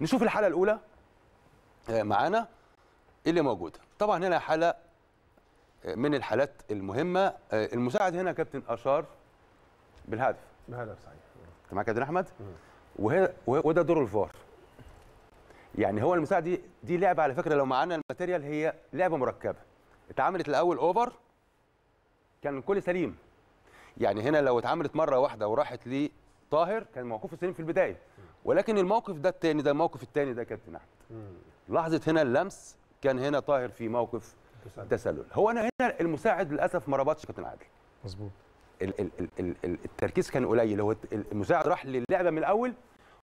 نشوف الحاله الاولى آه، معانا اللي موجوده طبعا هنا حاله آه، من الحالات المهمه آه، المساعد هنا كابتن اشار بالهدف بالهدف صحيح انت معاك كابتن احمد وهنا وده دور الفار يعني هو المساعد دي دي لعبه على فكره لو معانا الماتيريال هي لعبه مركبه اتعملت الاول اوفر كان الكل سليم يعني هنا لو اتعملت مره واحده وراحت لطاهر كان موقوف سليم في البدايه ولكن الموقف ده الثاني ده الموقف الثاني ده كابتن احمد لحظه هنا اللمس كان هنا طاهر في موقف تسلل هو انا هنا المساعد للاسف ما ربطش كابتن عادل مظبوط التركيز كان قليل هو المساعد راح للعبه من الاول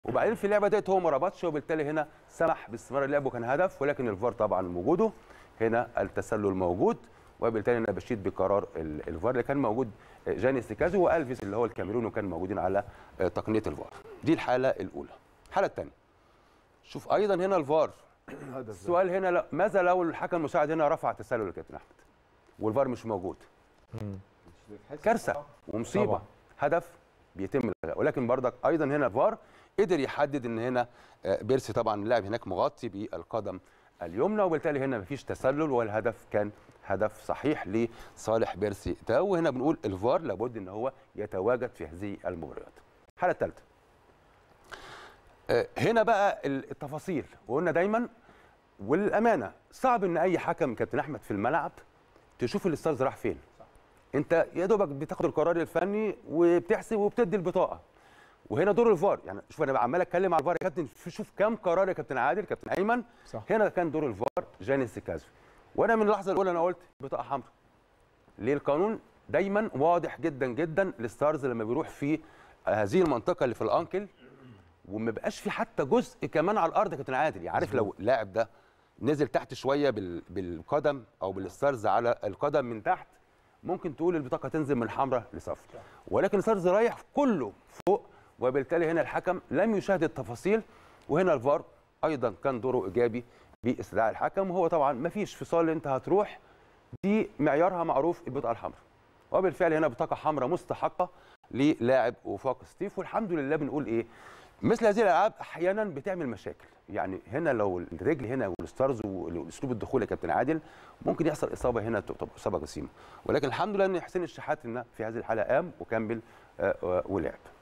وبعدين في اللعبه ديت هو ما ربطش وبالتالي هنا سمح باستمرار اللعب وكان هدف ولكن الفار طبعا وجوده هنا التسلل موجود وبالتالي انا بشيد بقرار الفار اللي كان موجود آه، جاني استيكازو والفيس اللي هو الكاميروني وكان موجودين على آه، تقنيه الفار دي الحاله الاولى الحاله الثانيه شوف ايضا هنا الفار السؤال هنا لا ماذا لو الحكم المساعد هنا رفع تسلل الكابتن احمد والفار مش موجود كارثه ومصيبه هدف بيتم الغاء ولكن بردك ايضا هنا الفار قدر يحدد ان هنا آه، بيرسي طبعا اللاعب هناك مغطي بالقدم اليمنى وبالتالي هنا مفيش تسلل والهدف كان هدف صحيح لصالح بيرسي تاو وهنا بنقول الفار لابد ان هو يتواجد في هذه المباريات الحاله الثالثه آه، هنا بقى التفاصيل وقلنا دايما وللامانه صعب ان اي حكم كابتن احمد في الملعب تشوف الاستاذ راح فين انت يا دوبك بتاخد القرار الفني وبتحسب وبتدي البطاقه وهنا دور الفار يعني شوف انا عمال اتكلم على الفار يا كابتن شوف كم قرار يا كابتن عادل كابتن ايمن صح. هنا كان دور الفار جاني سيكازو وانا من اللحظه الاولى انا قلت بطاقه حمراء ليه القانون دايما واضح جدا جدا للستارز لما بيروح في هذه المنطقه اللي في الانكل وما بقاش في حتى جزء كمان على الارض كابتن عادل يعني عارف لو اللاعب ده نزل تحت شويه بالقدم او بالستارز على القدم من تحت ممكن تقول البطاقه تنزل من حمراء لصفر ولكن ستارز رايح كله فوق وبالتالي هنا الحكم لم يشاهد التفاصيل وهنا الفار ايضا كان دوره ايجابي باستدعاء الحكم وهو طبعا ما فيش فصال انت هتروح دي معيارها معروف البطاقه الحمراء وبالفعل هنا بطاقه حمراء مستحقه للاعب وفاق ستيف والحمد لله بنقول ايه مثل هذه الالعاب احيانا بتعمل مشاكل يعني هنا لو الرجل هنا والستارز واسلوب الدخول يا كابتن عادل ممكن يحصل اصابه هنا تبقى اصابه جسيمه ولكن الحمد لله ان حسين الشحات في هذه الحاله قام وكمل آه، آه، ولعب